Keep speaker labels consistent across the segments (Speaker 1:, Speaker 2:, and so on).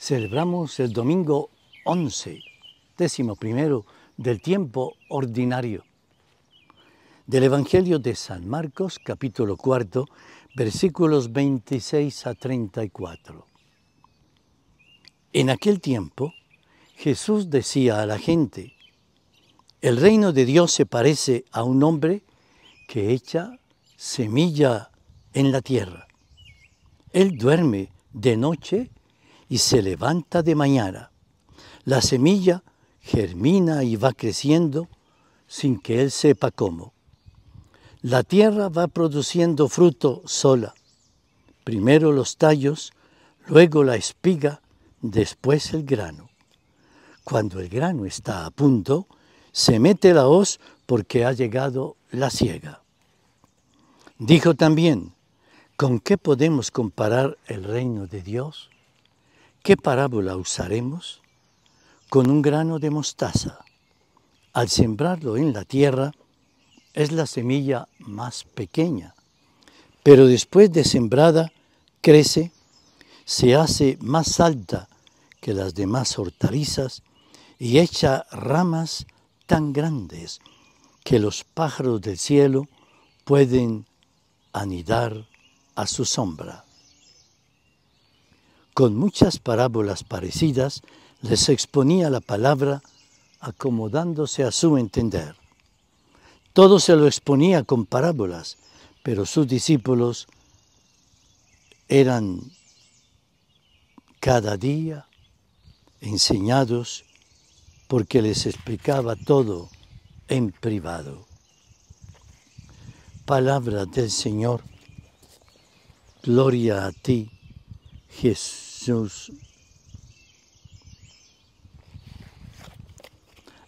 Speaker 1: celebramos el domingo 11, décimo primero del tiempo ordinario, del Evangelio de San Marcos, capítulo cuarto, versículos 26 a 34. En aquel tiempo, Jesús decía a la gente, el reino de Dios se parece a un hombre que echa semilla en la tierra. Él duerme de noche y se levanta de mañana. La semilla germina y va creciendo sin que él sepa cómo. La tierra va produciendo fruto sola. Primero los tallos, luego la espiga, después el grano. Cuando el grano está a punto, se mete la hoz porque ha llegado la siega. Dijo también, ¿con qué podemos comparar el reino de Dios? ¿Qué parábola usaremos? Con un grano de mostaza. Al sembrarlo en la tierra, es la semilla más pequeña, pero después de sembrada, crece, se hace más alta que las demás hortalizas y echa ramas tan grandes que los pájaros del cielo pueden anidar a su sombra con muchas parábolas parecidas, les exponía la palabra acomodándose a su entender. Todo se lo exponía con parábolas, pero sus discípulos eran cada día enseñados porque les explicaba todo en privado. Palabra del Señor, gloria a ti, Jesús.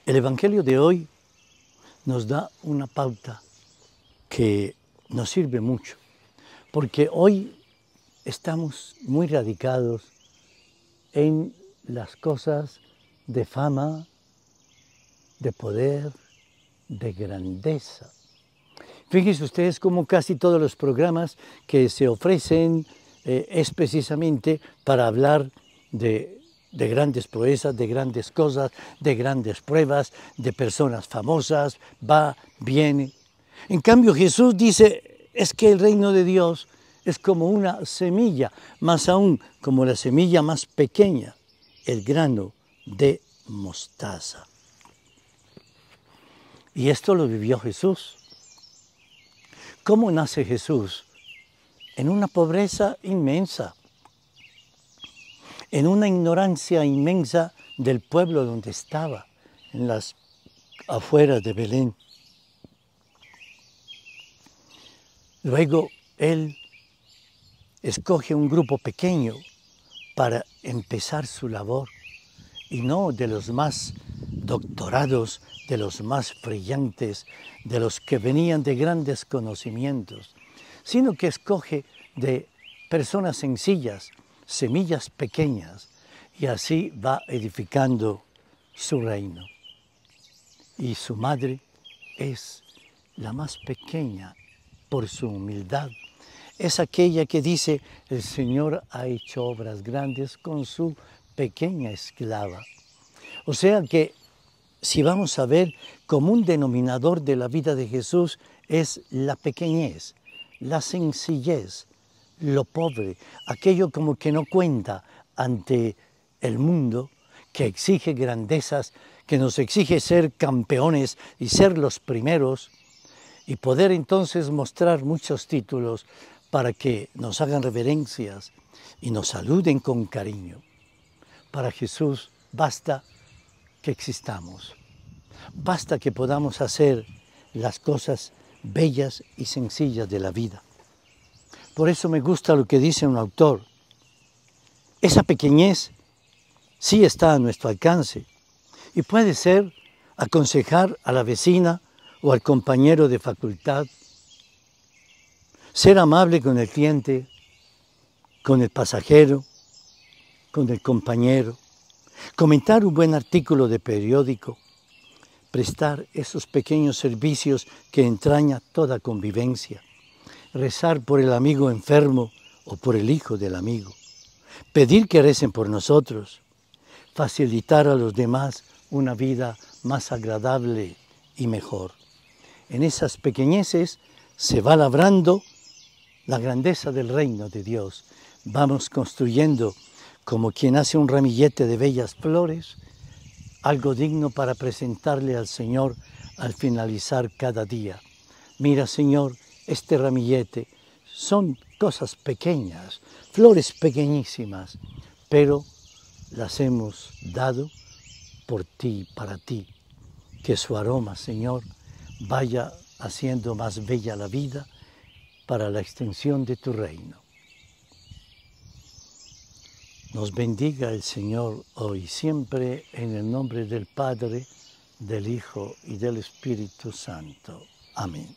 Speaker 1: El Evangelio de hoy nos da una pauta que nos sirve mucho, porque hoy estamos muy radicados en las cosas de fama, de poder, de grandeza. Fíjense ustedes cómo casi todos los programas que se ofrecen eh, es precisamente para hablar de, de grandes proezas, de grandes cosas, de grandes pruebas, de personas famosas, va, viene. En cambio Jesús dice, es que el reino de Dios es como una semilla, más aún como la semilla más pequeña, el grano de mostaza. Y esto lo vivió Jesús. ¿Cómo nace Jesús? en una pobreza inmensa, en una ignorancia inmensa del pueblo donde estaba, en las afueras de Belén. Luego él escoge un grupo pequeño para empezar su labor y no de los más doctorados, de los más brillantes, de los que venían de grandes conocimientos, sino que escoge de personas sencillas, semillas pequeñas, y así va edificando su reino. Y su madre es la más pequeña por su humildad. Es aquella que dice, el Señor ha hecho obras grandes con su pequeña esclava. O sea que si vamos a ver, como un denominador de la vida de Jesús es la pequeñez, la sencillez, lo pobre, aquello como que no cuenta ante el mundo, que exige grandezas, que nos exige ser campeones y ser los primeros, y poder entonces mostrar muchos títulos para que nos hagan reverencias y nos saluden con cariño. Para Jesús basta que existamos, basta que podamos hacer las cosas bellas y sencillas de la vida. Por eso me gusta lo que dice un autor. Esa pequeñez sí está a nuestro alcance y puede ser aconsejar a la vecina o al compañero de facultad, ser amable con el cliente, con el pasajero, con el compañero, comentar un buen artículo de periódico, prestar esos pequeños servicios que entraña toda convivencia, rezar por el amigo enfermo o por el hijo del amigo, pedir que recen por nosotros, facilitar a los demás una vida más agradable y mejor. En esas pequeñeces se va labrando la grandeza del reino de Dios. Vamos construyendo como quien hace un ramillete de bellas flores, algo digno para presentarle al Señor al finalizar cada día. Mira, Señor, este ramillete son cosas pequeñas, flores pequeñísimas, pero las hemos dado por ti, para ti. Que su aroma, Señor, vaya haciendo más bella la vida para la extensión de tu reino. Nos bendiga el Señor hoy siempre en el nombre del Padre, del Hijo y del Espíritu Santo. Amén.